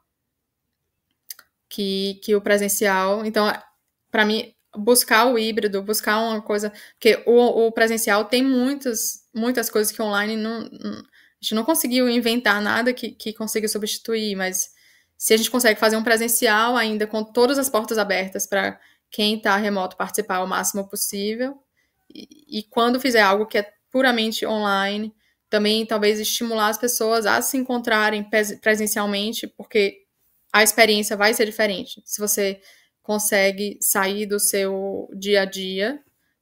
que, que o presencial. Então, para mim, buscar o híbrido, buscar uma coisa. Porque o, o presencial tem muitas, muitas coisas que online não, a gente não conseguiu inventar nada que, que consiga substituir, mas se a gente consegue fazer um presencial ainda com todas as portas abertas para quem está remoto participar o máximo possível, e, e quando fizer algo que é puramente online, também talvez estimular as pessoas a se encontrarem presencialmente, porque a experiência vai ser diferente. Se você consegue sair do seu dia a dia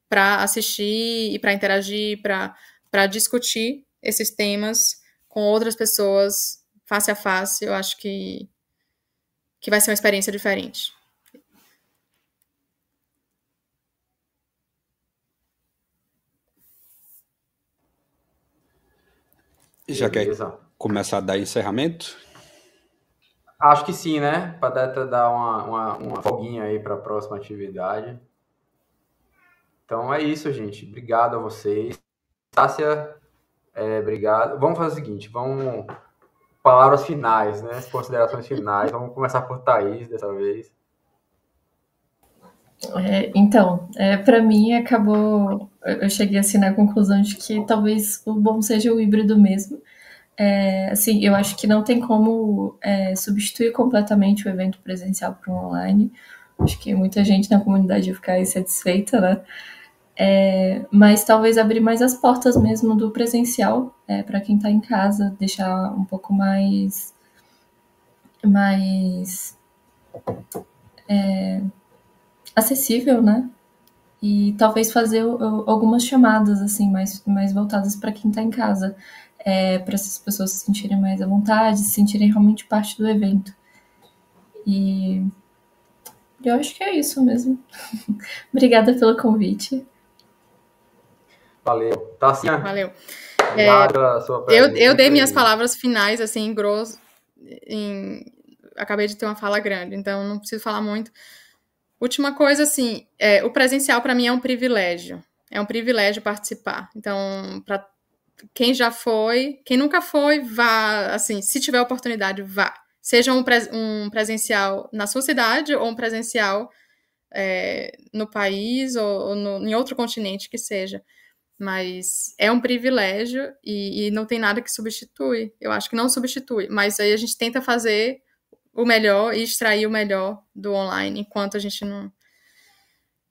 para assistir e para interagir, para discutir esses temas com outras pessoas, face a face, eu acho que, que vai ser uma experiência diferente. já quer começar a dar encerramento? Acho que sim, né? Para dar, dar uma, uma, uma folguinha aí para a próxima atividade. Então é isso, gente. Obrigado a vocês. Tássia, é, obrigado. Vamos fazer o seguinte, vamos. Palavras finais, né? Considerações finais. Vamos começar por Thaís dessa vez. É, então, é, para mim acabou. Eu cheguei assim na conclusão de que talvez o bom seja o híbrido mesmo. É, assim, eu acho que não tem como é, substituir completamente o evento presencial para o online. Acho que muita gente na comunidade ia ficar insatisfeita, né? É, mas talvez abrir mais as portas mesmo do presencial é, para quem está em casa, deixar um pouco mais. mais. É, acessível, né? E talvez fazer algumas chamadas assim mais, mais voltadas para quem está em casa, é, para essas pessoas se sentirem mais à vontade, se sentirem realmente parte do evento. E eu acho que é isso mesmo. [laughs] Obrigada pelo convite. Valeu. Tá sim. Valeu. É, eu, eu dei minhas palavras finais, assim, grosso. Em... Acabei de ter uma fala grande, então não preciso falar muito. Última coisa, assim, é, o presencial para mim é um privilégio. É um privilégio participar. Então, para quem já foi, quem nunca foi, vá, assim, se tiver oportunidade, vá. Seja um, um presencial na sua cidade ou um presencial é, no país ou, ou no, em outro continente que seja. Mas é um privilégio e, e não tem nada que substitui. Eu acho que não substitui, mas aí a gente tenta fazer o melhor e extrair o melhor do online, enquanto a gente não.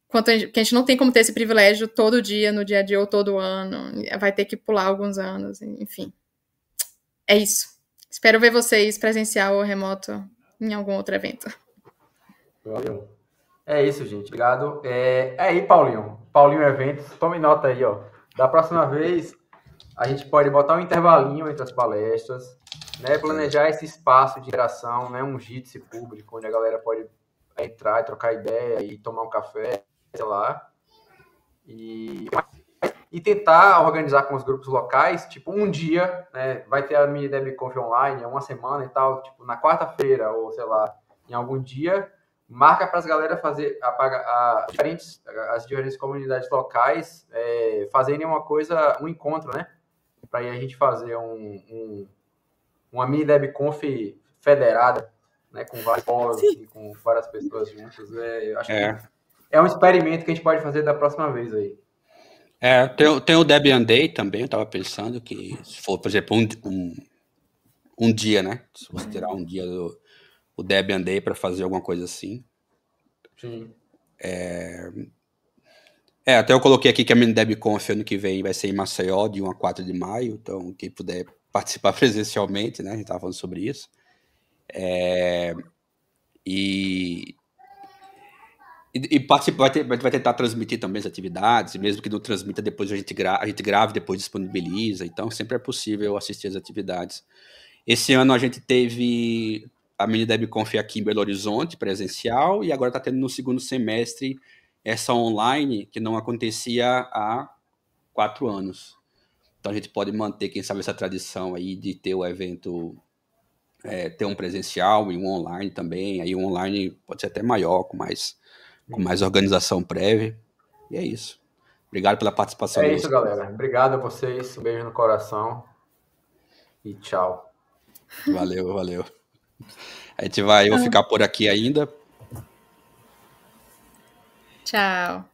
Enquanto a gente, a gente não tem como ter esse privilégio todo dia, no dia a dia ou todo ano, vai ter que pular alguns anos, enfim. É isso. Espero ver vocês presencial ou remoto em algum outro evento. Valeu. É isso, gente. Obrigado. É, é aí, Paulinho. Paulinho Eventos, tome nota aí, ó. Da próxima vez, a gente pode botar um intervalinho entre as palestras, né? Planejar esse espaço de interação, né? Um jitsi público, onde a galera pode entrar e trocar ideia e tomar um café, sei lá. E, e tentar organizar com os grupos locais, tipo, um dia, né? Vai ter a mini DebConf online, é uma semana e tal, tipo, na quarta-feira, ou sei lá, em algum dia, marca para as galera fazer a, a, a, diferentes, as diferentes comunidades locais é, fazerem uma coisa, um encontro, né? Para a gente fazer um, um uma mini DebConf federada, né? Com vários polos com várias pessoas juntas. É, acho é. que é um experimento que a gente pode fazer da próxima vez aí. É, tem, tem o Debian Day também, eu estava pensando que se for, por exemplo, um, um, um dia, né? Se você tirar um dia do, o Debian Day para fazer alguma coisa assim. Sim. É... é... até eu coloquei aqui que a MinDebConf ano que vem vai ser em Maceió, de 1 a 4 de maio, então quem puder participar [laughs] presencialmente, né, a gente estava falando sobre isso. É... E... E, participar, vai, tentar transmitir também as atividades, mesmo que não transmita depois a gente, gra, a gente grave, depois disponibiliza, então sempre é possível assistir as atividades. Esse ano a gente teve a mini DebConf aqui em Belo Horizonte, presencial, e agora está tendo no segundo semestre essa online que não acontecia há quatro anos. Então a gente pode manter, quem sabe, essa tradição aí de ter o evento, é, ter um presencial e um online também. Aí o online pode ser até maior, com mais, com mais organização prévia. E é isso. Obrigado pela participação. É isso, galera. Obrigado a vocês. Um beijo no coração. E tchau. Valeu, valeu. A gente vai eu ficar por aqui ainda. Tchau.